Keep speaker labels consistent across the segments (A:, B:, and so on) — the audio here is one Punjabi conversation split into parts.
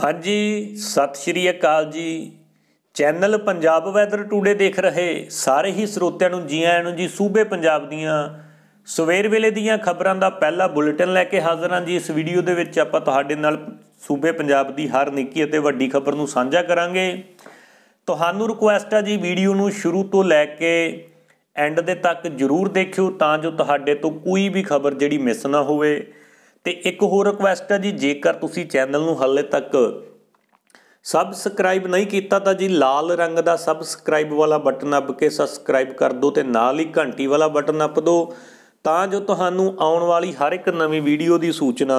A: ਹਾਂਜੀ ਸਤਿ ਸ਼੍ਰੀ ਅਕਾਲ ਜੀ ਚੈਨਲ ਪੰਜਾਬ ਵੈਦਰ ਟੂਡੇ ਦੇਖ ਰਹੇ ਸਾਰੇ ਹੀ ਸਰੋਤਿਆਂ ਨੂੰ ਜੀ ਆਇਆਂ ਨੂੰ ਜੀ ਸੂਬੇ ਪੰਜਾਬ ਦੀਆਂ ਸਵੇਰ ਵੇਲੇ ਦੀਆਂ ਖਬਰਾਂ ਦਾ ਪਹਿਲਾ ਬੁਲੇਟਿਨ ਲੈ ਕੇ ਹਾਜ਼ਰ ਹਾਂ ਜੀ ਇਸ ਵੀਡੀਓ ਦੇ ਵਿੱਚ ਆਪਾਂ ਤੁਹਾਡੇ ਨਾਲ ਸੂਬੇ ਪੰਜਾਬ ਦੀ ਹਰ ਨਿੱਕੀ ਅਤੇ ਵੱਡੀ ਖਬਰ ਨੂੰ ਸਾਂਝਾ ਕਰਾਂਗੇ ਤੁਹਾਨੂੰ ਰਿਕੁਐਸਟ ਆ ਜੀ ਵੀਡੀਓ ਨੂੰ ਸ਼ੁਰੂ ਤੋਂ ਲੈ ਕੇ ਐਂਡ ਦੇ ਤੱਕ ਜਰੂਰ ਦੇਖਿਓ ਤਾਂ ਜੋ ਤੁਹਾਡੇ ਤੋਂ ਕੋਈ ਵੀ ਖਬਰ ਜਿਹੜੀ ਮਿਸ ਨਾ ਹੋਵੇ ਤੇ ਇੱਕ ਹੋਰ ਰਿਕੁਐਸਟ ਹੈ ਜੀ ਜੇਕਰ ਤੁਸੀਂ ਚੈਨਲ ਨੂੰ ਹੱਲੇ ਤੱਕ ਸਬਸਕ੍ਰਾਈਬ ਨਹੀਂ ਕੀਤਾ ਤਾਂ ਜੀ ਲਾਲ ਰੰਗ ਦਾ ਸਬਸਕ੍ਰਾਈਬ ਵਾਲਾ ਬਟਨ ਅੱਬ ਕੇ ਸਬਸਕ੍ਰਾਈਬ ਕਰ ਦਿਓ ਤੇ ਨਾਲ ਹੀ ਘੰਟੀ ਵਾਲਾ ਬਟਨ ਅੱਪ ਦਿਓ ਤਾਂ ਜੋ ਤੁਹਾਨੂੰ ਆਉਣ ਵਾਲੀ ਹਰ ਇੱਕ ਨਵੀਂ ਵੀਡੀਓ ਦੀ ਸੂਚਨਾ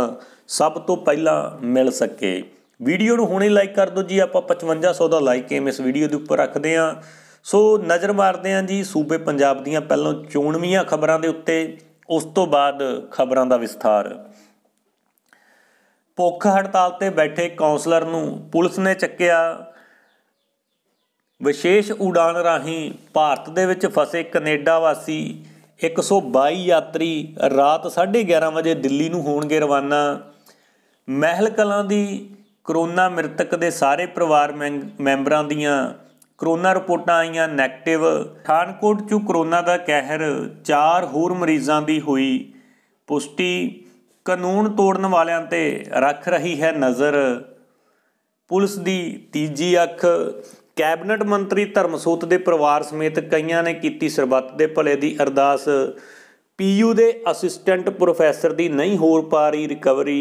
A: ਸਭ ਤੋਂ ਪਹਿਲਾਂ ਮਿਲ ਸਕੇ ਵੀਡੀਓ ਨੂੰ ਹੁਣੇ ਲਾਈਕ ਕਰ ਦਿਓ ਜੀ ਆਪਾਂ 5500 ਦਾ ਲਾਈਕ ਏਮ ਇਸ ਵੀਡੀਓ ਦੇ ਉੱਪਰ ਰੱਖਦੇ ਆਂ ਸੋ ਨਜ਼ਰ ਮਾਰਦੇ ਆਂ ਜੀ ਸੂਬੇ ਪੰਜਾਬ ਦੀਆਂ ਪਹਿਲਾਂ ਚੋਣਵੀਆਂ ਖਬਰਾਂ ਦੇ ਉੱਤੇ ਉਸ ਤੋਂ ਬਾਅਦ ਖਬਰਾਂ ਦਾ ਵਿਸਥਾਰ ਭੁੱਖ ਹੜਤਾਲ ਤੇ ਬੈਠੇ ਕਾਉਂਸਲਰ ਨੂੰ ਪੁਲਿਸ ਨੇ ਚੱਕਿਆ ਵਿਸ਼ੇਸ਼ ਉਡਾਨ ਰਾਹੀਂ ਭਾਰਤ ਦੇ ਵਿੱਚ ਫਸੇ ਕੈਨੇਡਾ ਵਾਸੀ 122 ਯਾਤਰੀ ਰਾਤ 11:30 ਵਜੇ ਦਿੱਲੀ ਨੂੰ ਹੋਣਗੇ ਰਵਾਨਾ ਮਹਿਲ ਕਲਾਂ ਦੀ ਕਰੋਨਾ ਮ੍ਰਿਤਕ ਦੇ ਸਾਰੇ ਪਰਿਵਾਰ ਮੈਂਬਰਾਂ ਦੀਆਂ ਕਰੋਨਾ ਰਿਪੋਰਟਾਂ ਆਈਆਂ ਨੈਗੇਟਿਵ ਥਾਨਕੋਟ ਚੋਂ ਕਰੋਨਾ ਦਾ ਕਹਿਰ ਚਾਰ ਹੋਰ ਮਰੀਜ਼ਾਂ ਦੀ ਹੋਈ ਪੁਸ਼ਟੀ ਕਾਨੂੰਨ ਤੋੜਨ ਵਾਲਿਆਂ ਤੇ ਰੱਖ ਰਹੀ ਹੈ ਨਜ਼ਰ ਪੁਲਿਸ ਦੀ ਤੀਜੀ ਅੱਖ ਕੈਬਨਟ ਮੰਤਰੀ ਧਰਮਸੂਤ ਦੇ ਪਰਿਵਾਰ ਸਮੇਤ ਕਈਆਂ ਨੇ ਕੀਤੀ ਸਰਬੱਤ ਦੇ ਭਲੇ ਦੀ ਅਰਦਾਸ ਪੀਯੂ ਦੇ ਅਸਿਸਟੈਂਟ ਪ੍ਰੋਫੈਸਰ ਦੀ ਨਹੀਂ ਹੋ ਪਾਰੀ ਰਿਕਵਰੀ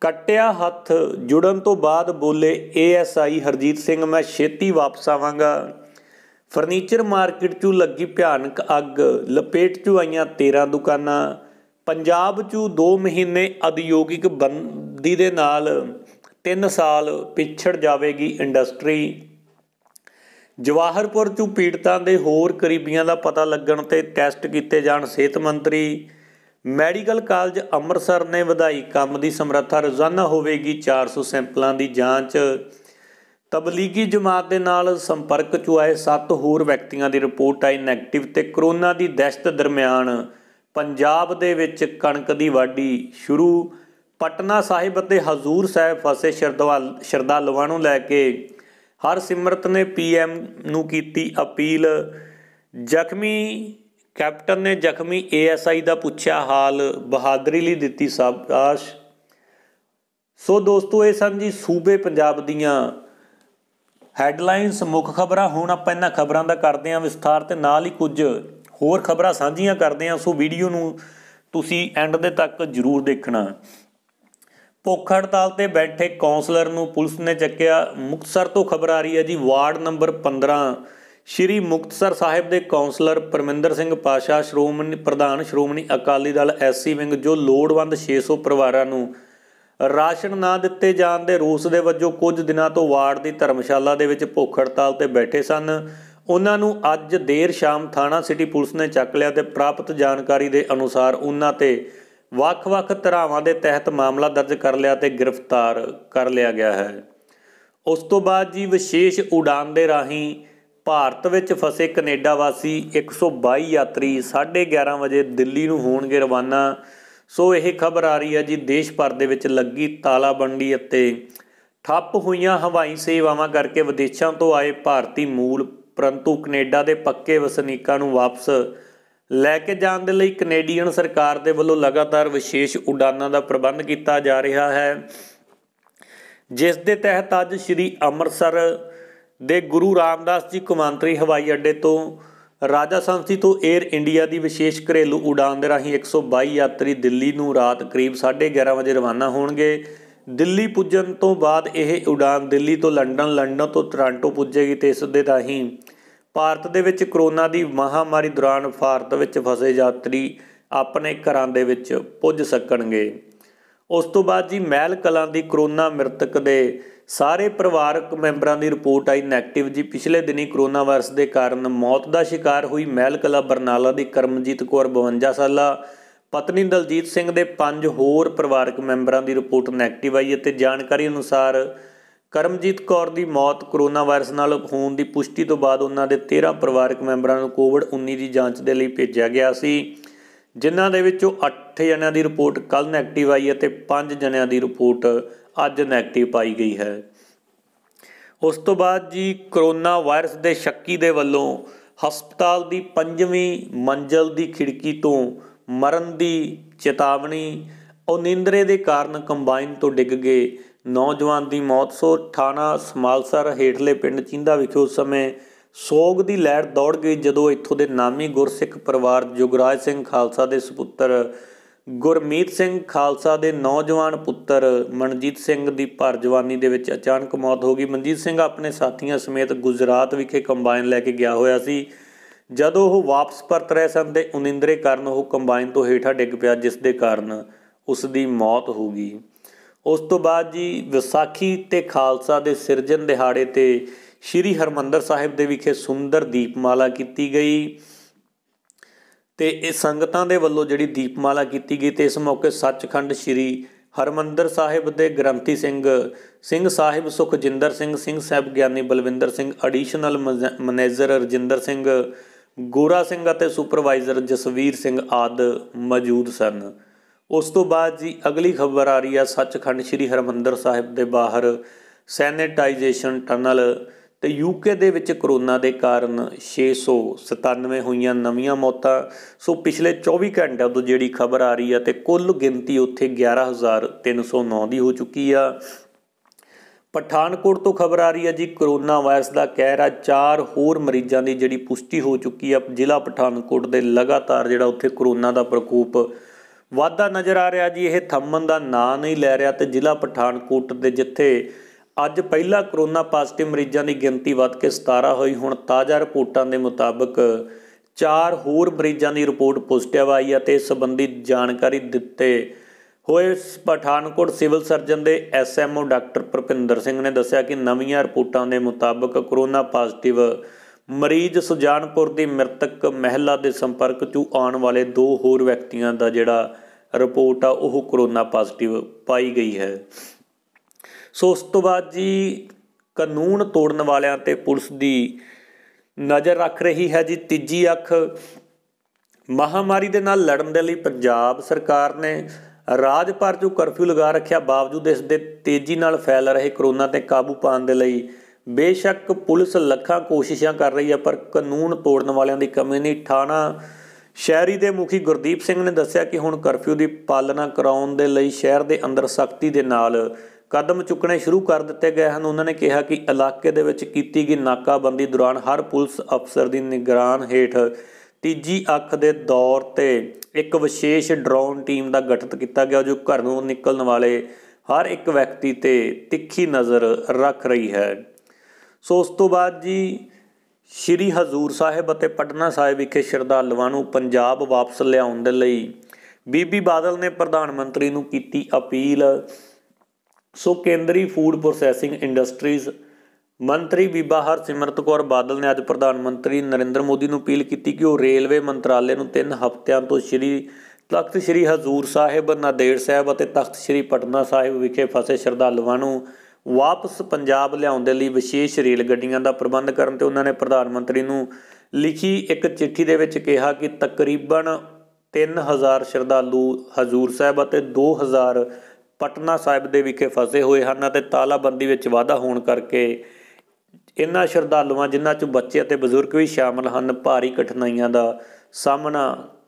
A: ਕੱਟਿਆ ਹੱਥ ਜੁੜਨ ਤੋਂ ਬਾਅਦ ਬੋਲੇ ਏਐਸਆਈ ਹਰਜੀਤ ਸਿੰਘ ਮੈਂ ਛੇਤੀ ਵਾਪਸ ਆਵਾਂਗਾ ਫਰਨੀਚਰ ਮਾਰਕੀਟ 'ਚੋਂ ਲੱਗੀ ਭਿਆਨਕ ਅੱਗ ਲਪੇਟ 'ਚੋਂ ਆਈਆਂ 13 ਦੁਕਾਨਾਂ ਪੰਜਾਬ 'ਚ 2 ਮਹੀਨੇ ਉਦਯੋਗਿਕ ਬੰਦੀ ਦੇ ਨਾਲ 3 ਸਾਲ ਪਿਛੜ ਜਾਵੇਗੀ ਇੰਡਸਟਰੀ ਜਵਾਹਰਪੁਰ 'ਚ ਪੀੜਤਾਂ ਦੇ ਹੋਰ ਕਰੀਬੀਆਂ ਦਾ ਪਤਾ ਲੱਗਣ ਤੇ ਟੈਸਟ ਕੀਤੇ ਜਾਣ ਸਿਹਤ ਮੰਤਰੀ ਮੈਡੀਕਲ ਕਾਲਜ ਅੰਮ੍ਰਿਤਸਰ ਨੇ ਵਧਾਈ ਕੰਮ ਦੀ ਸਮਰੱਥਾ ਰੋਜ਼ਾਨਾ ਹੋਵੇਗੀ 400 ਸੈਂਪਲਾਂ ਦੀ ਜਾਂਚ ਤਬਲੀਗੀ ਜਮਾਤ ਦੇ ਨਾਲ ਸੰਪਰਕ 'ਚ ਆਏ 7 ਹੋਰ ਵਿਅਕਤੀਆਂ ਦੀ ਰਿਪੋਰਟ ਆਈ ਨੈਗੇਟਿਵ ਤੇ ਕਰੋਨਾ ਦੀ ਦਹਿਸ਼ਤ ਦਰਮਿਆਨ ਪੰਜਾਬ ਦੇ ਵਿੱਚ ਕਣਕ ਦੀ ਵਾਢੀ ਸ਼ੁਰੂ ਪਟਨਾ ਸਾਹਿਬ ਅਤੇ ਹਜ਼ੂਰ ਸਾਹਿਬ ਫਸੇ ਸ਼ਰਧਾਲੂਆਂ ਨੂੰ ਲੈ ਕੇ ਹਰ ਸਿਮਰਤ ਨੇ ਪੀਐਮ ਨੂੰ ਕੀਤੀ ਅਪੀਲ ਜ਼ਖਮੀ ਕੈਪਟਨ ਨੇ ਜ਼ਖਮੀ ਏਐਸਆਈ ਦਾ ਪੁੱਛਿਆ ਹਾਲ ਬਹਾਦਰੀ ਲਈ ਦਿੱਤੀ ਸ਼ਾਬਾਸ਼ ਸੋ ਦੋਸਤੋ ਇਹ ਸਨ ਜੀ ਸੂਬੇ ਪੰਜਾਬ ਦੀਆਂ ਹੈਡਲਾਈਨਸ ਮੁੱਖ ਖਬਰਾਂ ਹੁਣ ਆਪਾਂ ਇਹਨਾਂ ਖਬਰਾਂ ਦਾ ਕਰਦੇ ਹਾਂ ਵਿਸਥਾਰ ਤੇ ਨਾਲ ਹੀ ਕੁਝ ਹੋਰ ਖਬਰਾਂ ਸਾਂਝੀਆਂ ਕਰਦੇ ਹਾਂ ਸੋ ਵੀਡੀਓ ਨੂੰ ਤੁਸੀਂ ਐਂਡ ਦੇ ਤੱਕ ਜ਼ਰੂਰ ਦੇਖਣਾ ਭੁੱਖ ਹੜਤਾਲ ਤੇ ਬੈਠੇ ਕਾਉਂਸਲਰ ਨੂੰ ਪੁਲਿਸ ਨੇ ਚੱਕਿਆ ਮੁਕਤਸਰ ਤੋਂ ਖਬਰ ਆ ਰਹੀ ਹੈ ਜੀ ਵਾਰਡ ਨੰਬਰ 15 ਸ਼੍ਰੀ ਮੁਕਤਸਰ ਸਾਹਿਬ ਦੇ ਕਾਉਂਸਲਰ ਪਰਮਿੰਦਰ ਸਿੰਘ ਪਾਸ਼ਾ ਸ਼੍ਰੋਮਣੀ ਪ੍ਰਧਾਨ ਸ਼੍ਰੋਮਣੀ ਅਕਾਲੀ ਦਲ ਐਸਸੀ ਵਿੰਗ ਜੋ ਲੋੜਵੰਦ 600 ਪਰਿਵਾਰਾਂ ਨੂੰ ਰਾਸ਼ਨ ਨਾ ਦਿੱਤੇ ਜਾਣ ਦੇ ਰੋਸ ਦੇ ਵਜੋਂ ਕੁਝ ਦਿਨਾਂ ਤੋਂ ਵਾਰਡ ਦੀ ਧਰਮਸ਼ਾਲਾ ਦੇ ਵਿੱਚ ਭੁੱਖ ਹੜਤਾਲ ਤੇ ਬੈਠੇ ਸਨ ਉਹਨਾਂ ਨੂੰ ਅੱਜ ਦੇਰ ਸ਼ਾਮ ਥਾਣਾ ਸਿਟੀ ਪੁਲਿਸ ਨੇ ਚੱਕ ਲਿਆ ਤੇ ਪ੍ਰਾਪਤ ਜਾਣਕਾਰੀ ਦੇ ਅਨੁਸਾਰ ਉਹਨਾਂ ਤੇ ਵੱਖ-ਵੱਖ ਧਰਾਵਾਂ ਦੇ ਤਹਿਤ ਮਾਮਲਾ ਦਰਜ ਕਰ ਲਿਆ ਤੇ ਗ੍ਰਿਫਤਾਰ ਕਰ ਲਿਆ ਗਿਆ ਹੈ ਉਸ ਤੋਂ ਬਾਅਦ ਜੀ ਵਿਸ਼ੇਸ਼ ਉਡਾਨ ਦੇ ਰਾਹੀਂ ਭਾਰਤ ਵਿੱਚ ਫਸੇ ਕੈਨੇਡਾ ਵਾਸੀ 122 ਯਾਤਰੀ 11:30 ਵਜੇ ਦਿੱਲੀ ਨੂੰ ਹੋਣਗੇ ਰਵਾਨਾ ਸੋ ਇਹ ਖਬਰ ਆ ਰਹੀ ਹੈ ਜੀ ਦੇਸ਼ ਭਰ ਦੇ ਵਿੱਚ ਲੱਗੀ ਤਾਲਾਬੰਦੀ ਅਤੇ ਠੱਪ ਹੋਈਆਂ ਹਵਾਈ ਸੇਵਾਵਾਂ ਕਰਕੇ ਵਿਦੇਸ਼ਾਂ ਤੋਂ ਆਏ ਭਾਰਤੀ ਮੂਲ ਪਰੰਤੂ ਕੈਨੇਡਾ ਦੇ ਪੱਕੇ ਵਸਨੀਕਾਂ ਨੂੰ ਵਾਪਸ ਲੈ ਕੇ ਜਾਣ ਦੇ ਲਈ ਕੈਨੇਡੀਅਨ ਸਰਕਾਰ ਦੇ ਵੱਲੋਂ ਲਗਾਤਾਰ ਵਿਸ਼ੇਸ਼ ਉਡਾਨਾਂ ਦਾ ਪ੍ਰਬੰਧ ਕੀਤਾ ਜਾ ਰਿਹਾ ਹੈ ਜਿਸ ਦੇ ਤਹਿਤ ਅੱਜ ਸ੍ਰੀ ਅੰਮ੍ਰਿਤਸਰ ਦੇ ਗੁਰੂ ਰਾਮਦਾਸ ਜੀ ਕੌਮਾਂਤਰੀ ਹਵਾਈ ਅੱਡੇ ਤੋਂ ਰਾਜਾ ਸੰਸਥੀ ਤੋਂ 에ਅਰ ਇੰਡੀਆ ਦੀ ਵਿਸ਼ੇਸ਼ ਘਰੇਲੂ ਉਡਾਨ ਦੇ ਰਾਹੀਂ 122 ਯਾਤਰੀ ਦਿੱਲੀ ਨੂੰ ਰਾਤ ਕਰੀਬ 11:30 ਵਜੇ ਰਵਾਨਾ ਹੋਣਗੇ ਦਿੱਲੀ ਪੁੱਜਣ ਤੋਂ ਬਾਅਦ ਇਹ ਉਡਾਨ ਦਿੱਲੀ ਤੋਂ ਲੰਡਨ ਲੰਡਨ ਤੋਂ ਟੋਰਾਂਟੋ ਪੁੱਜੇਗੀ ਤੇ ਇਸ ਦੇ ਰਾਹੀਂ ਭਾਰਤ ਦੇ ਵਿੱਚ ਕਰੋਨਾ ਦੀ ਮਹਾਮਾਰੀ ਦੌਰਾਨ ਭਾਰਤ ਵਿੱਚ ਫਸੇ ਯਾਤਰੀ ਆਪਣੇ ਘਰਾਂ ਦੇ ਵਿੱਚ ਪੁੱਜ ਸਕਣਗੇ ਉਸ ਤੋਂ ਬਾਅਦ ਜੀ ਮਹਿਲ ਕਲਾਂ ਦੀ ਕਰੋਨਾ ਮ੍ਰਿਤਕ ਦੇ ਸਾਰੇ ਪਰਿਵਾਰਕ ਮੈਂਬਰਾਂ ਦੀ ਰਿਪੋਰਟ ਆਈ ਨੈਗੇਟਿਵ ਜੀ ਪਿਛਲੇ ਦਿਨੀ ਕਰੋਨਾ ਵਾਇਰਸ ਦੇ ਕਾਰਨ ਮੌਤ ਦਾ ਸ਼ਿਕਾਰ ਹੋਈ ਮਹਿਲ ਕਲਾ ਬਰਨਾਲਾ ਦੀ ਕਰਮਜੀਤ ਕੌਰ 52 ਸਾਲਾ ਪਤਨੀ ਦਲਜੀਤ ਸਿੰਘ ਦੇ ਪੰਜ ਹੋਰ ਪਰਿਵਾਰਕ ਮੈਂਬਰਾਂ ਦੀ ਰਿਪੋਰਟ ਨੈਗੇਟਿਵ ਆਈ ਅਤੇ ਜਾਣਕਾਰੀ ਅਨੁਸਾਰ ਕਰਮਜੀਤ ਕੌਰ ਦੀ ਮੌਤ ਕੋਰੋਨਾ ਵਾਇਰਸ ਨਾਲ ਹੋਣ ਦੀ ਪੁਸ਼ਟੀ ਤੋਂ ਬਾਅਦ ਉਹਨਾਂ ਦੇ 13 ਪਰਿਵਾਰਕ ਮੈਂਬਰਾਂ ਨੂੰ ਕੋਵਿਡ-19 ਦੀ ਜਾਂਚ ਦੇ ਲਈ ਭੇਜਿਆ ਗਿਆ ਸੀ ਜਿਨ੍ਹਾਂ ਦੇ ਵਿੱਚੋਂ 8 ਜਣਿਆਂ ਦੀ ਰਿਪੋਰਟ ਕੱਲ ਨੈਗੇਟਿਵ ਆਈ ਅਤੇ 5 ਜਣਿਆਂ ਦੀ ਰਿਪੋਰਟ ਅੱਜ ਨੈਗੇਟਿਵ ਪਾਈ ਗਈ ਹੈ ਉਸ ਤੋਂ ਬਾਅਦ ਜੀ ਕੋਰੋਨਾ ਵਾਇਰਸ ਦੇ ਸ਼ੱਕੀ ਦੇ ਵੱਲੋਂ ਹਸਪਤਾਲ ਦੀ 5ਵੀਂ ਮੰਜ਼ਲ ਦੀ ਖਿੜਕੀ ਤੋਂ ਮਰਨ ਦੀ ਚੇਤਾਵਨੀ ਉਹ ਨਿੰਦਰੇ ਦੇ ਕਾਰਨ ਕੰਬਾਈਨ ਤੋਂ ਡਿੱਗ ਗਏ ਨੌਜਵਾਨ ਦੀ ਮੌਤ ਸੋ ਥਾਣਾ ਸਮਾਲਸਰ ਹੇਠਲੇ ਪਿੰਡ ਚਿੰਦਾ ਵਿਖੇ ਉਸ ਸਮੇਂ ਸੋਗ ਦੀ ਲਹਿਰ ਦੌੜ ਗਈ ਜਦੋਂ ਇੱਥੋਂ ਦੇ ਨਾਮੀ ਗੁਰਸਿੱਖ ਪਰਿਵਾਰ ਜੁਗਰਾਜ ਸਿੰਘ ਖਾਲਸਾ ਦੇ ਸੁਪੁੱਤਰ ਗੁਰਮੀਤ ਸਿੰਘ ਖਾਲਸਾ ਦੇ ਨੌਜਵਾਨ ਪੁੱਤਰ ਮਨਜੀਤ ਸਿੰਘ ਦੀ ਭਰ ਜਵਾਨੀ ਦੇ ਵਿੱਚ ਅਚਾਨਕ ਮੌਤ ਹੋ ਗਈ ਮਨਜੀਤ ਸਿੰਘ ਆਪਣੇ ਸਾਥੀਆਂ ਸਮੇਤ ਗੁਜਰਾਤ ਵਿਖੇ ਕੰਬਾਈਨ ਲੈ ਕੇ ਗਿਆ ਹੋਇਆ ਸੀ ਜਦੋਂ ਉਹ ਵਾਪਸ ਪਰਤ ਰਹੇ ਸਨ ਤੇ ਉਨਿੰਦਰੇ ਕਾਰਨ ਉਹ ਕੰਬਾਈਨ ਤੋਂ ਹੇਠਾਂ ਡਿੱਗ ਪਿਆ ਜਿਸ ਦੇ ਕਾਰਨ ਉਸ ਦੀ ਮੌਤ ਹੋ ਗਈ ਉਸ ਤੋਂ ਬਾਅਦ ਜੀ ਵਿਸਾਖੀ ਤੇ ਖਾਲਸਾ ਦੇ ਸਿਰਜਣ ਦਿਹਾੜੇ ਤੇ ਸ਼੍ਰੀ ਹਰਮੰਦਰ ਸਾਹਿਬ ਦੇ ਵਿਖੇ ਸੁੰਦਰ ਦੀਪਮਾਲਾ ਕੀਤੀ ਗਈ ਤੇ ਇਹ ਸੰਗਤਾਂ ਦੇ ਵੱਲੋਂ ਜਿਹੜੀ ਦੀਪਮਾਲਾ ਕੀਤੀ ਗਈ ਤੇ ਇਸ ਮੌਕੇ ਸੱਚਖੰਡ ਸ਼੍ਰੀ ਹਰਮੰਦਰ ਸਾਹਿਬ ਦੇ ਗ੍ਰੰਥੀ ਸਿੰਘ ਸਿੰਘ ਸਾਹਿਬ ਸੁਖਜਿੰਦਰ ਸਿੰਘ ਸਿੰਘ ਸਾਹਿਬ ਗਿਆਨੀ ਬਲਵਿੰਦਰ ਸਿੰਘ ਐਡੀਸ਼ਨਲ ਮੈਨੇਜਰ ਰਜਿੰਦਰ ਸਿੰਘ ਗੋਰਾ ਸਿੰਘ ਅਤੇ ਸੁਪਰਵਾਈਜ਼ਰ ਜਸਵੀਰ ਸਿੰਘ ਆਦ ਮੌਜੂਦ ਸਨ ਉਸ ਤੋਂ ਬਾਅਦ ਜੀ ਅਗਲੀ ਖਬਰ ਆ ਰਹੀ ਆ ਸੱਚਖੰਡ ਸ੍ਰੀ ਹਰਮੰਦਰ ਸਾਹਿਬ ਦੇ ਬਾਹਰ ਸੈਨੀਟਾਈਜੇਸ਼ਨ ਟਨਲ ਤੇ ਯੂਕੇ ਦੇ ਵਿੱਚ ਕਰੋਨਾ ਦੇ ਕਾਰਨ 697 ਹੋਈਆਂ ਨਵੀਆਂ ਮੌਤਾਂ ਸੋ ਪਿਛਲੇ 24 ਘੰਟਿਆਂ ਤੋਂ ਜਿਹੜੀ ਖਬਰ ਆ ਰਹੀ ਆ ਤੇ ਕੁੱਲ ਗਿਣਤੀ ਉੱਥੇ 11309 ਦੀ ਹੋ ਚੁੱਕੀ ਆ ਪਠਾਨਕੋਟ ਤੋਂ ਖਬਰ ਆ ਰਹੀ ਹੈ ਜੀ ਕਰੋਨਾ ਵਾਇਰਸ ਦਾ ਕਹਿਰ ਆ ਚਾਰ ਹੋਰ ਮਰੀਜ਼ਾਂ ਦੀ ਜਿਹੜੀ ਪੁਸ਼ਟੀ ਹੋ ਚੁੱਕੀ ਆ ਜ਼ਿਲ੍ਹਾ ਪਠਾਨਕੋਟ ਦੇ ਲਗਾਤਾਰ ਜਿਹੜਾ ਉੱਥੇ ਕਰੋਨਾ ਦਾ ਪ੍ਰਕੋਪ ਵਾਧਾ ਨਜ਼ਰ ਆ ਰਿਹਾ ਜੀ ਇਹ ਥੰਮਨ ਦਾ ਨਾਂ ਨਹੀਂ ਲੈ ਰਿਹਾ ਤੇ ਜ਼ਿਲ੍ਹਾ ਪਠਾਨਕੋਟ ਦੇ ਜਿੱਥੇ ਅੱਜ ਪਹਿਲਾ ਕਰੋਨਾ ਪੋਜ਼ਿਟਿਵ ਮਰੀਜ਼ਾਂ ਦੀ ਗਿਣਤੀ ਵੱਧ ਕੇ 17 ਹੋਈ ਹੁਣ ਤਾਜ਼ਾ ਰਿਪੋਰਟਾਂ ਦੇ ਮੁਤਾਬਕ ਚਾਰ ਹੋਰ ਮਰੀਜ਼ਾਂ ਦੀ ਰਿਪੋਰਟ ਪੋਜ਼ਿਟਿਵ ਆਈ ਹੈ ਤੇ ਸੰਬੰਧਿਤ ਜਾਣਕਾਰੀ ਦਿੱਤੇ ਹੋਏ ਪਠਾਨਕੋਟ ਸਿਵਲ ਸਰਜਨ ਦੇ ਐਸਐਮਓ ਡਾਕਟਰ ਪ੍ਰਪਿੰਦਰ ਸਿੰਘ ਨੇ ਦੱਸਿਆ ਕਿ ਨਵੀਆਂ ਰਿਪੋਰਟਾਂ ਦੇ ਮੁਤਾਬਕ ਕਰੋਨਾ ਪੋਜ਼ਿਟਿਵ ਮਰੀਜ਼ ਸੁਜਾਨਪੁਰ ਦੀ ਮ੍ਰਿਤਕ ਮਹਿਲਾ ਦੇ ਸੰਪਰਕ 'ਚ ਆਉਣ ਵਾਲੇ ਦੋ ਹੋਰ ਵਿਅਕਤੀਆਂ ਦਾ ਜਿਹੜਾ ਰਿਪੋਰਟ ਆ ਉਹ ਕਰੋਨਾ ਪੋਜ਼ਿਟਿਵ ਪਾਈ ਗਈ ਹੈ ਸੋ ਉਸ ਤੋਂ ਬਾਅਦ ਜੀ ਕਾਨੂੰਨ ਤੋੜਨ ਵਾਲਿਆਂ ਤੇ ਪੁਲਿਸ ਦੀ ਨਜ਼ਰ ਰੱਖ ਰਹੀ ਹੈ ਜੀ ਤੀਜੀ ਅੱਖ ਮਹਾਮਾਰੀ ਦੇ ਨਾਲ ਲੜਨ ਦੇ ਲਈ ਪੰਜਾਬ ਸਰਕਾਰ ਨੇ ਰਾਜ ਭਰ 'ਚ ਕਰਫਿਊ ਲਗਾ ਰੱਖਿਆ ਬਾਵਜੂਦ ਇਸ ਦੇ ਤੇਜ਼ੀ ਨਾਲ ਫੈਲ ਰਹੇ ਕਰੋਨਾ ਤੇ ਕਾਬੂ ਪਾਉਣ ਦੇ ਲਈ ਬੇਸ਼ੱਕ ਪੁਲਿਸ ਲੱਖਾਂ ਕੋਸ਼ਿਸ਼ਾਂ ਕਰ ਰਹੀ ਹੈ ਪਰ ਕਾਨੂੰਨ ਤੋੜਨ ਵਾਲਿਆਂ ਦੀ ਕਮੀ ਨਹੀਂ ਠਾਣਾ ਸ਼ਹਿਰੀ ਦੇ ਮੁਖੀ ਗੁਰਦੀਪ ਸਿੰਘ ਨੇ ਦੱਸਿਆ ਕਿ ਹੁਣ ਕਰਫਿਊ ਦੀ ਪਾਲਣਾ ਕਰਾਉਣ ਦੇ ਲਈ ਸ਼ਹਿਰ ਦੇ ਅੰਦਰ ਸਖਤੀ ਦੇ ਨਾਲ ਕਦਮ ਚੁੱਕਣੇ ਸ਼ੁਰੂ ਕਰ ਦਿੱਤੇ ਗਏ ਹਨ ਉਹਨਾਂ ਨੇ ਕਿਹਾ ਕਿ ਇਲਾਕੇ ਦੇ ਵਿੱਚ ਕੀਤੀ ਗਈ ਨਾਕਾਬੰਦੀ ਦੌਰਾਨ ਹਰ ਪੁਲਿਸ ਅਫਸਰ ਦੀ ਨਿਗਰਾਨ ਹੇਠ ਤੀਜੀ ਅੱਖ ਦੇ ਦੌਰ ਤੇ ਇੱਕ ਵਿਸ਼ੇਸ਼ ਡਰੋਨ ਟੀਮ ਦਾ ਗਠਨ ਕੀਤਾ ਗਿਆ ਜੋ ਘਰ ਨੂੰ ਨਿਕਲਣ ਵਾਲੇ ਹਰ ਇੱਕ ਵਿਅਕਤੀ ਤੇ ਤਿੱਖੀ ਨਜ਼ਰ ਰੱਖ ਰਹੀ ਹੈ ਸੋ ਉਸ ਤੋਂ ਬਾਅਦ ਜੀ ਸ਼੍ਰੀ ਹਜ਼ੂਰ ਸਾਹਿਬ ਅਤੇ ਪਟਨਾ ਸਾਹਿਬ ਵਿਖੇ ਸ਼ਰਧਾਲੂਆਂ ਨੂੰ ਪੰਜਾਬ ਵਾਪਸ ਲਿਆਉਣ ਦੇ ਲਈ ਬੀਬੀ ਬਾਦਲ ਨੇ ਪ੍ਰਧਾਨ ਮੰਤਰੀ ਨੂੰ ਕੀਤੀ ਅਪੀਲ ਸੋ ਕੇਂਦਰੀ ਫੂਡ ਪ੍ਰੋਸੈਸਿੰਗ ਇੰਡਸਟਰੀਜ਼ ਮੰਤਰੀ ਬੀਬਾ ਹਰਸਿਮਰਤ ਕੌਰ ਬਾਦਲ ਨੇ ਅੱਜ ਪ੍ਰਧਾਨ ਮੰਤਰੀ ਨਰਿੰਦਰ ਮੋਦੀ ਨੂੰ ਅਪੀਲ ਕੀਤੀ ਕਿ ਉਹ ਰੇਲਵੇ ਮੰਤਰਾਲੇ ਨੂੰ 3 ਹਫ਼ਤਿਆਂ ਤੋਂ ਸ਼੍ਰੀ ਤਖਤ ਸ਼੍ਰੀ ਹਜ਼ੂਰ ਸਾਹਿਬ ਨਾਦੇੜ ਸਾਹਿਬ ਅਤੇ ਤਖਤ ਸ਼੍ਰੀ ਪਟਨਾ ਸਾਹਿਬ ਵਿਖੇ ਫਸੇ ਸ਼ਰਧਾਲੂਆਂ ਨੂੰ ਵਾਪਸ ਪੰਜਾਬ ਲਿਆਉਣ ਦੇ ਲਈ ਵਿਸ਼ੇਸ਼ ਰੇਲ ਗੱਡੀਆਂ ਦਾ ਪ੍ਰਬੰਧ ਕਰਨ ਤੇ ਉਹਨਾਂ ਨੇ ਪ੍ਰਧਾਨ ਮੰਤਰੀ ਨੂੰ ਲਿਖੀ ਇੱਕ ਚਿੱਠੀ ਦੇ ਵਿੱਚ ਕਿਹਾ ਕਿ ਤਕਰੀਬਨ 3000 ਸ਼ਰਧਾਲੂ ਹਜ਼ੂਰ ਸਾਹਿਬ ਅਤੇ 2000 ਪਟਨਾ ਸਾਹਿਬ ਦੇ ਵਿਖੇ ਫਸੇ ਹੋਏ ਹਨ ਅਤੇ ਤਾਲਾਬੰਦੀ ਵਿੱਚ ਵਾਧਾ ਹੋਣ ਕਰਕੇ ਇਨ੍ਹਾਂ ਸ਼ਰਧਾਲੂਆਂ ਜਿਨ੍ਹਾਂ 'ਚ ਬੱਚੇ ਅਤੇ ਬਜ਼ੁਰਗ ਵੀ ਸ਼ਾਮਲ ਹਨ ਭਾਰੀ ਕਠਿਨਾਈਆਂ ਦਾ ਸਾਹਮਣਾ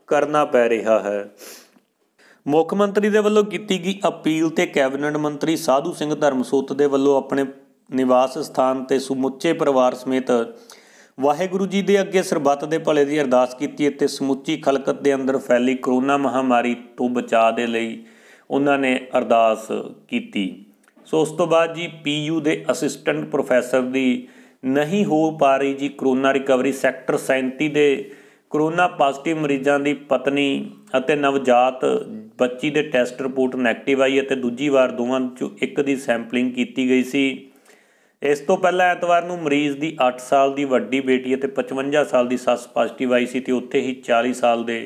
A: ਕਰਨਾ ਪੈ ਰਿਹਾ ਹੈ ਮੁੱਖ ਮੰਤਰੀ ਦੇ ਵੱਲੋਂ ਕੀਤੀ ਗਈ ਅਪੀਲ ਤੇ ਕੈਬਨਿਟ ਮੰਤਰੀ ਸਾਧੂ ਸਿੰਘ ਧਰਮਸੋਤ ਦੇ ਵੱਲੋਂ ਆਪਣੇ ਨਿਵਾਸ ਸਥਾਨ ਤੇ ਸਮੁੱਚੇ ਪਰਿਵਾਰ ਸਮੇਤ ਵਾਹਿਗੁਰੂ ਜੀ ਦੇ ਅੱਗੇ ਸਰਬੱਤ ਦੇ ਭਲੇ ਦੀ ਅਰਦਾਸ ਕੀਤੀ ਅਤੇ ਸਮੁੱਚੀ ਖਲਕਤ ਦੇ ਅੰਦਰ ਫੈਲੀ ਕਰੋਨਾ ਮਹਾਮਾਰੀ ਤੋਂ ਬਚਾਅ ਦੇ ਲਈ ਉਹਨਾਂ ਨੇ ਅਰਦਾਸ ਕੀਤੀ ਸੋ ਉਸ ਤੋਂ ਬਾਅਦ ਜੀ ਪੀਯੂ ਦੇ ਅਸਿਸਟੈਂਟ ਪ੍ਰੋਫੈਸਰ ਦੀ ਨਹੀਂ ਹੋ ਪਾ ਰਹੀ ਜੀ ਕਰੋਨਾ ਰਿਕਵਰੀ ਸੈਕਟਰ 37 ਦੇ ਕਰੋਨਾ ਪੋਜ਼ਿਟਿਵ ਮਰੀਜ਼ਾਂ ਦੀ ਪਤਨੀ ਅਤੇ ਨਵਜਾਤ ਬੱਚੀ ਦੇ ਟੈਸਟ ਰਿਪੋਰਟ ਨੈਗੇਟਿਵ ਆਈ ਅਤੇ ਦੂਜੀ ਵਾਰ ਦੋਵਾਂ ਚੋਂ ਇੱਕ ਦੀ ਸੈਂਪਲਿੰਗ ਕੀਤੀ ਗਈ ਸੀ ਇਸ ਤੋਂ ਪਹਿਲਾਂ ਐਤਵਾਰ ਨੂੰ ਮਰੀਜ਼ ਦੀ 8 ਸਾਲ ਦੀ ਵੱਡੀ ਬੇਟੀ ਅਤੇ 55 ਸਾਲ ਦੀ ਸੱਸ ਪੋਜ਼ਿਟਿਵ ਆਈ ਸੀ ਤੇ ਉੱਥੇ ਹੀ 40 ਸਾਲ ਦੇ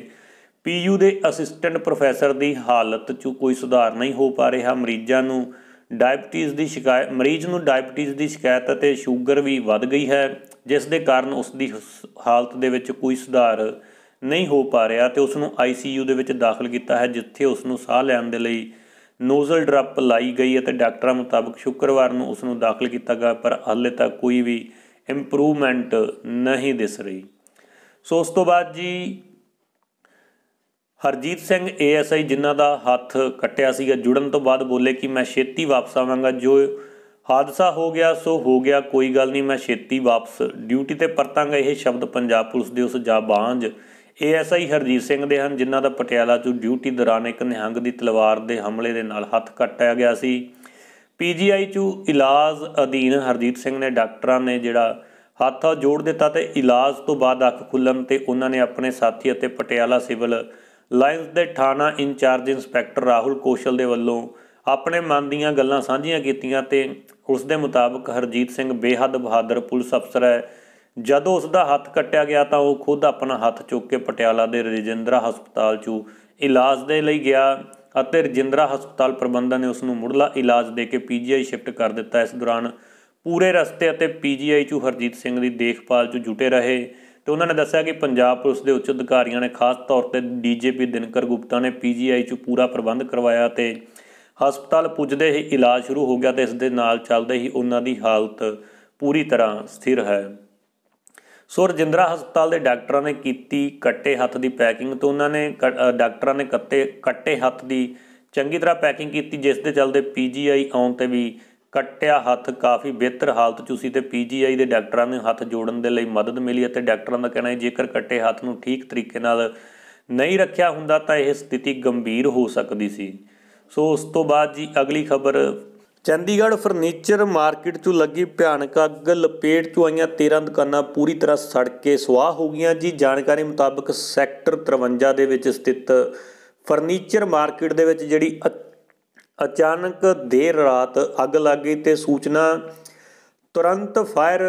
A: ਪੀਯੂ ਦੇ ਅਸਿਸਟੈਂਟ ਪ੍ਰੋਫੈਸਰ ਦੀ ਹਾਲਤ 'ਚ ਕੋਈ ਸੁਧਾਰ ਨਹੀਂ ਹੋ ਪਾ ਰਿਹਾ ਮਰੀਜ਼ਾਂ ਨੂੰ ਡਾਇਬਟੀਜ਼ ਦੀ ਸ਼ਿਕਾਇਤ ਮਰੀਜ਼ ਨੂੰ ਡਾਇਬਟੀਜ਼ ਦੀ ਸ਼ਿਕਾਇਤ ਅਤੇ ਸ਼ੂਗਰ ਵੀ ਵੱਧ ਗਈ ਹੈ ਜਿਸ ਦੇ ਕਾਰਨ ਉਸ ਦੀ ਹਾਲਤ ਦੇ ਵਿੱਚ ਕੋਈ ਸੁਧਾਰ ਨਹੀਂ ਹੋ ਪਾ ਰਿਹਾ ਤੇ ਉਸ ਨੂੰ ਆਈਸੀਯੂ ਦੇ ਵਿੱਚ ਦਾਖਲ ਕੀਤਾ ਹੈ ਜਿੱਥੇ ਉਸ ਨੂੰ ਸਾਹ ਲੈਣ ਦੇ ਲਈ ਨੋਜ਼ਲ ਡ੍ਰਪ ਲਾਈ ਗਈ ਅਤੇ ਡਾਕਟਰਾਂ ਮੁਤਾਬਕ ਸ਼ੁੱਕਰਵਾਰ ਨੂੰ ਉਸ ਨੂੰ ਦਾਖਲ ਕੀਤਾ ਗਿਆ ਪਰ ਹਾਲੇ ਤੱਕ ਕੋਈ ਵੀ ਇੰਪਰੂਵਮੈਂਟ ਨਹੀਂ ਦਿਸ ਰਹੀ ਸੋ ਉਸ ਤੋਂ ਬਾਅਦ ਜੀ ਹਰਜੀਤ ਸਿੰਘ ਏਐਸਆਈ ਜਿਨ੍ਹਾਂ ਦਾ ਹੱਥ ਕੱਟਿਆ ਸੀਗਾ ਜੁੜਨ ਤੋਂ ਬਾਅਦ ਬੋਲੇ ਕਿ ਮੈਂ ਛੇਤੀ ਵਾਪਸ ਆਵਾਂਗਾ ਜੋ ਹਾਦਸਾ ਹੋ ਗਿਆ ਸੋ ਹੋ ਗਿਆ ਕੋਈ ਗੱਲ ਨਹੀਂ ਮੈਂ ਛੇਤੀ ਵਾਪਸ ਡਿਊਟੀ ਤੇ ਪਰਤਾਂਗਾ ਇਹ ਸ਼ਬਦ ਪੰਜਾਬ ਪੁਲਿਸ ਦੇ ਉਸ ਜਾਬਾਂਜ ਏਐਸਆਈ ਹਰਜੀਤ ਸਿੰਘ ਦੇ ਹਨ ਜਿਨ੍ਹਾਂ ਦਾ ਪਟਿਆਲਾ 'ਚ ਡਿਊਟੀ ਦੌਰਾਨ ਇੱਕ ਨਿਹੰਗ ਦੀ ਤਲਵਾਰ ਦੇ ਹਮਲੇ ਦੇ ਨਾਲ ਹੱਥ ਕੱਟਿਆ ਗਿਆ ਸੀ ਪੀਜੀਆਈ 'ਚ ਇਲਾਜ ਅਧੀਨ ਹਰਜੀਤ ਸਿੰਘ ਨੇ ਡਾਕਟਰਾਂ ਨੇ ਜਿਹੜਾ ਹੱਥ ਜੋੜ ਦਿੱਤਾ ਤੇ ਇਲਾਜ ਤੋਂ ਬਾਅਦ ਅੱਖ ਖੁੱਲਣ ਤੇ ਉਹਨਾਂ ਨੇ ਆਪਣੇ ਸਾਥੀ ਅਤੇ ਪਟਿਆਲਾ ਸਿਵਲ ਲਾਇਨਸ ਦੇ ਥਾਣਾ ਇੰਚਾਰਜ ਇੰਸਪੈਕਟਰ ਰਾਹੁਲ ਕੋਸ਼ਲ ਦੇ ਵੱਲੋਂ ਆਪਣੇ ਮਨ ਦੀਆਂ ਗੱਲਾਂ ਸਾਂਝੀਆਂ ਕੀਤੀਆਂ ਤੇ ਉਸ ਦੇ ਮੁਤਾਬਕ ਹਰਜੀਤ ਸਿੰਘ ਬੇਹੱਦ ਬਹਾਦਰ ਪੁਲਿਸ ਅਫਸਰ ਹੈ ਜਦੋਂ ਉਸ ਦਾ ਹੱਥ ਕੱਟਿਆ ਗਿਆ ਤਾਂ ਉਹ ਖੁਦ ਆਪਣਾ ਹੱਥ ਚੁੱਕ ਕੇ ਪਟਿਆਲਾ ਦੇ ਰਜਿੰਦਰਾ ਹਸਪਤਾਲ 'ਚ ਇਲਾਜ ਦੇ ਲਈ ਗਿਆ ਅਤੇ ਰਜਿੰਦਰਾ ਹਸਪਤਾਲ ਪ੍ਰਬੰਧਨ ਨੇ ਉਸ ਨੂੰ ਮੁਰਲਾ ਇਲਾਜ ਦੇ ਕੇ ਪੀਜੀਆਈ ਸ਼ਿਫਟ ਕਰ ਦਿੱਤਾ ਇਸ ਦੌਰਾਨ ਪੂਰੇ ਰਸਤੇ ਅਤੇ ਪੀਜੀਆਈ 'ਚ ਹਰਜੀਤ ਸਿੰਘ ਦੀ ਦੇਖਭਾਲ 'ਚ ਜੁਟੇ ਰਹੇ ਤੇ ਉਹਨਾਂ ਨੇ ਦੱਸਿਆ ਕਿ ਪੰਜਾਬ ਪੁਲਿਸ ਦੇ ਉੱਚ ਅਧਿਕਾਰੀਆਂ ਨੇ ਖਾਸ ਤੌਰ ਤੇ ਡੀਜੀਪੀ ਦਿਨਕਰ ਗੁਪਤਾ ਨੇ ਪੀਜੀਆਈ 'ਚ ਪੂਰਾ ਪ੍ਰਬੰਧ ਕਰਵਾਇਆ ਤੇ ਹਸਪਤਾਲ ਪੁੱਜਦੇ ਹੀ ਇਲਾਜ ਸ਼ੁਰੂ ਹੋ ਗਿਆ ਤੇ ਇਸ ਦੇ ਨਾਲ ਚੱਲਦੇ ਹੀ ਉਹਨਾਂ ਦੀ ਹਾਲਤ ਪੂਰੀ ਤਰ੍ਹਾਂ ਸਥਿਰ ਹੈ ਸੁਰਜਿੰਦਰਾ ਹਸਪਤਾਲ ਦੇ ਡਾਕਟਰਾਂ ਨੇ ਕੀਤੀ ਕੱਟੇ ਹੱਥ ਦੀ ਪੈਕਿੰਗ ਤੋਂ ਉਹਨਾਂ ਨੇ ਡਾਕਟਰਾਂ ਨੇ ਕੱਤੇ ਕੱਟੇ ਹੱਥ ਦੀ ਚੰਗੀ ਤਰ੍ਹਾਂ ਪੈਕਿੰਗ ਕੀਤੀ ਜਿਸ ਦੇ ਚੱਲਦੇ ਪੀਜੀਆਈ ਆਉਣ ਤੇ ਵੀ ਕੱਟਿਆ ਹੱਥ ਕਾਫੀ ਬਿਹਤਰ ਹਾਲਤ 'ਚ ਸੀ ਤੇ ਪੀਜੀਆਈ ਦੇ ਡਾਕਟਰਾਂ ਨੇ ਹੱਥ ਜੋੜਨ ਦੇ ਲਈ ਮਦਦ ਮਿਲੀ ਅਤੇ ਡਾਕਟਰਾਂ ਦਾ ਕਹਿਣਾ ਹੈ ਜੇਕਰ ਕੱਟੇ ਹੱਥ ਨੂੰ ਠੀਕ ਤਰੀਕੇ ਨਾਲ ਨਹੀਂ ਰੱਖਿਆ ਹੁੰਦਾ ਤਾਂ ਇਹ ਸਥਿਤੀ ਗੰਭੀਰ ਹੋ ਸਕਦੀ ਸੀ ਸੋ ਉਸ ਤੋਂ ਬਾਅਦ ਜੀ ਅਗਲੀ ਖਬਰ ਚੰਡੀਗੜ੍ਹ ਫਰਨੀਚਰ ਮਾਰਕੀਟ 'ਚੋਂ ਲੱਗੀ ਭਿਆਨਕ ਅੱਗ ਲਪੇਟ 'ਚ ਆਈਆਂ 13 ਦੁਕਾਨਾਂ ਪੂਰੀ ਤਰ੍ਹਾਂ ਸੜ ਕੇ ਸੁਆਹ ਹੋ ਗਈਆਂ ਜੀ ਜਾਣਕਾਰੀ ਮੁਤਾਬਕ ਸੈਕਟਰ 53 ਦੇ ਵਿੱਚ ਸਥਿਤ ਫਰਨੀਚਰ ਮਾਰਕੀਟ ਦੇ ਵਿੱਚ ਜਿਹੜੀ ਅਚਾਨਕ ਦੇਰ ਰਾਤ ਅੱਗ ਲੱਗ ਗਈ ਤੇ ਸੂਚਨਾ ਤੁਰੰਤ ਫਾਇਰ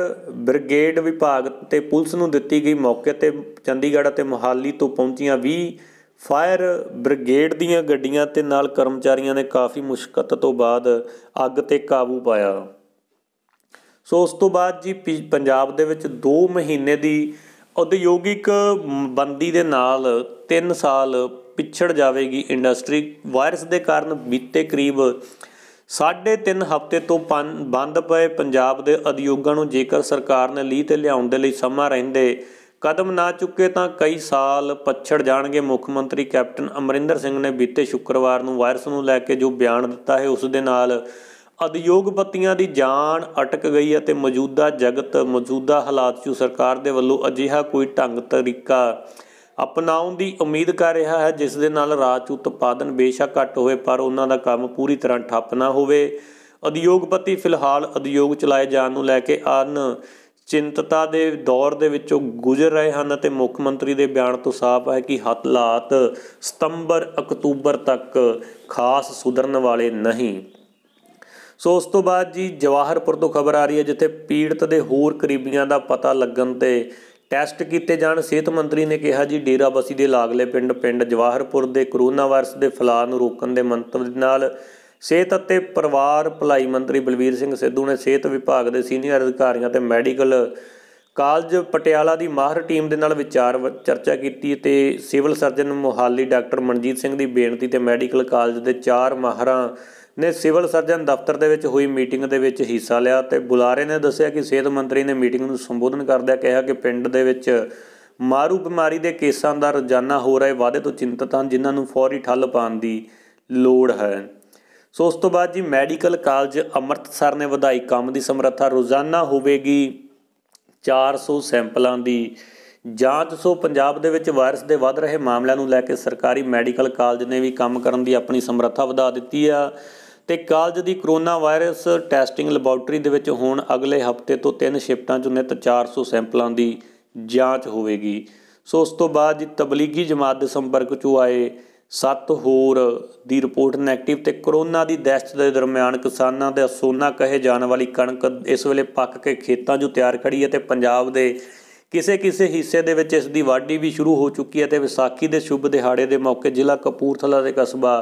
A: ਬ੍ਰਿਗੇਡ ਵਿਭਾਗ ਤੇ ਪੁਲਿਸ ਨੂੰ ਦਿੱਤੀ ਗਈ ਮੌਕੇ ਤੇ ਚੰਡੀਗੜ੍ਹ ਅਤੇ ਮੁਹਾਲੀ ਤੋਂ ਪਹੁੰਚੀਆਂ 20 ਫਾਇਰ ਬ੍ਰਿਗੇਡ ਦੀਆਂ ਗੱਡੀਆਂ ਤੇ ਨਾਲ ਕਰਮਚਾਰੀਆਂ ਨੇ ਕਾਫੀ ਮੁਸ਼ਕਲ ਤੋਂ ਬਾਅਦ ਅੱਗ ਤੇ ਕਾਬੂ ਪਾਇਆ ਸੋ ਉਸ ਤੋਂ ਬਾਅਦ ਜੀ ਪੰਜਾਬ ਦੇ ਵਿੱਚ 2 ਮਹੀਨੇ ਦੀ ਉਦਯੋਗਿਕ ਬੰਦੀ ਦੇ ਨਾਲ 3 ਸਾਲ ਪਿਛੜ ਜਾਵੇਗੀ ਇੰਡਸਟਰੀ ਵਾਇਰਸ ਦੇ ਕਾਰਨ ਬੀਤੇ ਕਰੀਬ 3.5 ਹਫ਼ਤੇ ਤੋਂ ਬੰਦ ਪਏ ਪੰਜਾਬ ਦੇ ਉਦਯੋਗਾਂ ਨੂੰ ਜੇਕਰ ਸਰਕਾਰ ਨੇ ਲੀਹ ਤੇ ਲਿਆਉਣ ਦੇ ਲਈ ਸਮਾਂ ਰਹਿੰਦੇ ਕਦਮ ਨਾ ਚੁੱਕੇ ਤਾਂ ਕਈ ਸਾਲ ਪਛੜ ਜਾਣਗੇ ਮੁੱਖ ਮੰਤਰੀ ਕੈਪਟਨ ਅਮਰਿੰਦਰ ਸਿੰਘ ਨੇ ਬੀਤੇ ਸ਼ੁੱਕਰਵਾਰ ਨੂੰ ਵਾਇਰਸ ਨੂੰ ਲੈ ਕੇ ਜੋ ਬਿਆਨ ਦਿੱਤਾ ਹੈ ਉਸ ਦੇ ਨਾਲ ਉਦਯੋਗਪਤੀਆਂ ਦੀ ਜਾਨ ਅਟਕ ਗਈ ਹੈ ਤੇ ਮੌਜੂਦਾ ਜਗਤ ਮੌਜੂਦਾ ਹਾਲਾਤ 'ਚ ਸਰਕਾਰ ਦੇ ਵੱਲੋਂ ਅਜਿਹਾ ਕੋਈ ਢੰਗ ਤਰੀਕਾ ਅਪਣਾਉਣ ਦੀ ਉਮੀਦ ਕਰ ਰਿਹਾ ਹੈ ਜਿਸ ਦੇ ਨਾਲ ਰਾਜ ਉਤਪਾਦਨ ਬੇਸ਼ੱਕ ਘਟ ਹੋਵੇ ਪਰ ਉਹਨਾਂ ਦਾ ਕੰਮ ਪੂਰੀ ਤਰ੍ਹਾਂ ਠੱਪ ਨਾ ਹੋਵੇ ਉਦਯੋਗਪਤੀ ਫਿਲਹਾਲ ਉਦਯੋਗ ਚਲਾਏ ਜਾਣ ਨੂੰ ਲੈ ਕੇ ਅਨ ਚਿੰਤਤਾ ਦੇ ਦੌਰ ਦੇ ਵਿੱਚੋਂ ਗੁਜ਼ਰ ਰਹੇ ਹਨ ਅਤੇ ਮੁੱਖ ਮੰਤਰੀ ਦੇ ਬਿਆਨ ਤੋਂ ਸਾਫ਼ ਹੈ ਕਿ ਹਾਲਾਤ ਸਤੰਬਰ ਅਕਤੂਬਰ ਤੱਕ ਖਾਸ ਸੁਧਰਨ ਵਾਲੇ ਨਹੀਂ ਸੋ ਉਸ ਤੋਂ ਬਾਅਦ ਜੀ ਜਵਾਹਰਪੁਰ ਤੋਂ ਖਬਰ ਆ ਰਹੀ ਹੈ ਜਿੱਥੇ ਪੀੜਤ ਦੇ ਹੋਰ ਕਰੀਬੀਆਂ ਦਾ ਪਤਾ ਲੱਗਣ ਤੇ ਟੈਸਟ ਕੀਤੇ ਜਾਣ ਸਿਹਤ ਮੰਤਰੀ ਨੇ ਕਿਹਾ ਜੀ ਡੇਰਾਬਸੀ ਦੇ ਲਾਗਲੇ ਪਿੰਡ ਪਿੰਡ ਜਵਾਹਰਪੁਰ ਦੇ ਕਰੋਨਾ ਵਾਇਰਸ ਦੇ ਫਲਾਅ ਨੂੰ ਰੋਕਣ ਦੇ ਮੰਤਵ ਦੇ ਨਾਲ ਸਿਹਤ ਅਤੇ ਪਰਿਵਾਰ ਭਲਾਈ ਮੰਤਰੀ ਬਲਵੀਰ ਸਿੰਘ ਸਿੱਧੂ ਨੇ ਸਿਹਤ ਵਿਭਾਗ ਦੇ ਸੀਨੀਅਰ ਅਧਿਕਾਰੀਆਂ ਤੇ ਮੈਡੀਕਲ ਕਾਲਜ ਪਟਿਆਲਾ ਦੀ ਮਾਹਰ ਟੀਮ ਦੇ ਨਾਲ ਵਿਚਾਰ ਚਰਚਾ ਕੀਤੀ ਤੇ civil surgeon Mohali doctor Manjit Singh ਦੀ ਬੇਨਤੀ ਤੇ ਮੈਡੀਕਲ ਕਾਲਜ ਦੇ ਚਾਰ ਮਾਹਰਾਂ ਨੇ ਸਿਵਲ ਸਰਜਨ ਦਫ਼ਤਰ ਦੇ ਵਿੱਚ ਹੋਈ ਮੀਟਿੰਗ ਦੇ ਵਿੱਚ ਹਿੱਸਾ ਲਿਆ ਤੇ ਬੁਲਾਰੇ ਨੇ ਦੱਸਿਆ ਕਿ ਸਿਹਤ ਮੰਤਰੀ ਨੇ ਮੀਟਿੰਗ ਨੂੰ ਸੰਬੋਧਨ ਕਰਦਿਆਂ ਕਿਹਾ ਕਿ ਪਿੰਡ ਦੇ ਵਿੱਚ ਮਾਰੂ ਬਿਮਾਰੀ ਦੇ ਕੇਸਾਂ ਦਾ ਰੋਜ਼ਾਨਾ ਹੋ ਰਹੇ ਵਾਧੇ ਤੋਂ ਚਿੰਤਤ ਹਨ ਜਿਨ੍ਹਾਂ ਨੂੰ ਫੌਰੀ ਠੱਲ ਪਾਉਣ ਦੀ ਲੋੜ ਹੈ ਸੋ ਉਸ ਤੋਂ ਬਾਅਦ ਜੀ ਮੈਡੀਕਲ ਕਾਲਜ ਅੰਮ੍ਰਿਤਸਰ ਨੇ ਵਧਾਈ ਕੰਮ ਦੀ ਸਮਰੱਥਾ ਰੋਜ਼ਾਨਾ ਹੋਵੇਗੀ 400 ਸੈਂਪਲਾਂ ਦੀ ਜਾਂਚ ਸੋ ਪੰਜਾਬ ਦੇ ਵਿੱਚ ਵਾਇਰਸ ਦੇ ਵੱਧ ਰਹੇ ਮਾਮਲਿਆਂ ਨੂੰ ਲੈ ਕੇ ਸਰਕਾਰੀ ਮੈਡੀਕਲ ਕਾਲਜ ਨੇ ਵੀ ਕੰਮ ਕਰਨ ਦੀ ਆਪਣੀ ਸਮਰੱਥਾ ਵਧਾ ਦਿੱਤੀ ਆ ਤੇ ਕਾਲਜ ਦੀ ਕਰੋਨਾ ਵਾਇਰਸ ਟੈਸਟਿੰਗ ਲੈਬੋਰਟਰੀ ਦੇ ਵਿੱਚ ਹੁਣ ਅਗਲੇ ਹਫਤੇ ਤੋਂ ਤਿੰਨ ਸ਼ਿਫਟਾਂ 'ਚ ਨਿਤ 400 ਸੈਂਪਲਾਂ ਦੀ ਜਾਂਚ ਹੋਵੇਗੀ ਸੋ ਉਸ ਤੋਂ ਬਾਅਦ ਜੀ ਤਬਲੀਗੀ ਜਮਾਤ ਦੇ ਸੰਪਰਕ 'ਚੋਂ ਆਏ ਸੱਤ ਹੋਰ ਦੀ ਰਿਪੋਰਟ ਨੈਗੇਟਿਵ ਤੇ ਕਰੋਨਾ ਦੀ ਦਹਿਸ਼ਤ ਦੇ ਦਰਮਿਆਨ ਕਿਸਾਨਾਂ ਦੇ ਸੋਨਾ ਕਹੇ ਜਾਣ ਵਾਲੀ ਕਣਕ ਇਸ ਵੇਲੇ ਪੱਕ ਕੇ ਖੇਤਾਂ 'ਚੋਂ ਤਿਆਰ ਖੜੀ ਹੈ ਤੇ ਪੰਜਾਬ ਦੇ ਕਿਸੇ ਕਿਸੇ ਹਿੱਸੇ ਦੇ ਵਿੱਚ ਇਸ ਦੀ ਵਾਢੀ ਵੀ ਸ਼ੁਰੂ ਹੋ ਚੁੱਕੀ ਹੈ ਤੇ ਵਿਸਾਖੀ ਦੇ ਸ਼ੁਭ ਦਿਹਾੜੇ ਦੇ ਮੌਕੇ ਜ਼ਿਲ੍ਹਾ ਕਪੂਰਥਲਾ ਦੇ ਕਸਬਾ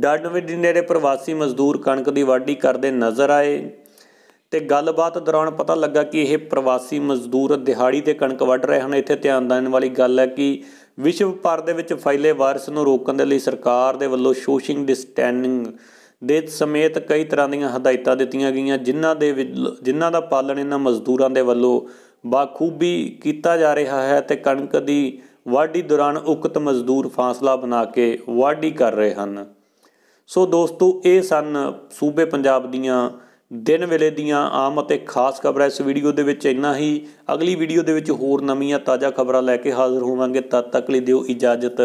A: ਡੱਡ ਦੇ ਨੇੜੇ ਪ੍ਰਵਾਸੀ ਮਜ਼ਦੂਰ ਕਣਕ ਦੀ ਵਾਢੀ ਕਰਦੇ ਨਜ਼ਰ ਆਏ ਤੇ ਗੱਲਬਾਤ ਦੌਰਾਨ ਪਤਾ ਲੱਗਾ ਕਿ ਇਹ ਪ੍ਰਵਾਸੀ ਮਜ਼ਦੂਰ ਦਿਹਾੜੀ ਤੇ ਕਣਕ ਵੱਢ ਰਹੇ ਹਨ ਇੱਥੇ ਧਿਆਨ ਦੇਣ ਵਾਲੀ ਗੱਲ ਹੈ ਕਿ ਵਿਸ਼ਵ ਭਰ ਦੇ ਵਿੱਚ ਫੈਲੇ ਵਾਇਰਸ ਨੂੰ ਰੋਕਣ ਦੇ ਲਈ ਸਰਕਾਰ ਦੇ ਵੱਲੋਂ ਸੋਸ਼ਿੰਗ ਡਿਸਟੈਂਸਿੰਗ ਦੇ ਸਮੇਤ ਕਈ ਤਰ੍ਹਾਂ ਦੀਆਂ ਹਦਾਇਤਾਂ ਦਿੱਤੀਆਂ ਗਈਆਂ ਜਿਨ੍ਹਾਂ ਦੇ ਜਿਨ੍ਹਾਂ ਦਾ ਪਾਲਣ ਇਹਨਾਂ ਮਜ਼ਦੂਰਾਂ ਦੇ ਵੱਲੋਂ ਬਾਖੂਬੀ ਕੀਤਾ ਜਾ ਰਿਹਾ ਹੈ ਤੇ ਕਣਕ ਦੀ ਵਾਢੀ ਦੌਰਾਨ ਉਕਤ ਮਜ਼ਦੂਰ ਫਾਸਲਾ ਬਣਾ ਕੇ ਵਾਢੀ ਕਰ ਰਹੇ ਹਨ ਸੋ ਦੋਸਤੋ ਇਹ ਸਨ ਸੂਬੇ ਪੰਜਾਬ ਦੀਆਂ ਦਿਨ ਵੇਲੇ ਦੀਆਂ ਆਮ ਅਤੇ ਖਾਸ ਖਬਰਾਂ ਇਸ ਵੀਡੀਓ ਦੇ ਵਿੱਚ ਇੰਨਾ ਹੀ ਅਗਲੀ ਵੀਡੀਓ ਦੇ ਵਿੱਚ ਹੋਰ ਨਵੀਆਂ ਤਾਜ਼ਾ ਖਬਰਾਂ ਲੈ ਕੇ ਹਾਜ਼ਰ ਹੋਵਾਂਗੇ ਤਦ ਤੱਕ ਲਈ ਦਿਓ ਇਜਾਜ਼ਤ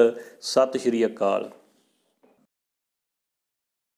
A: ਸਤਿ ਸ਼੍ਰੀ ਅਕਾਲ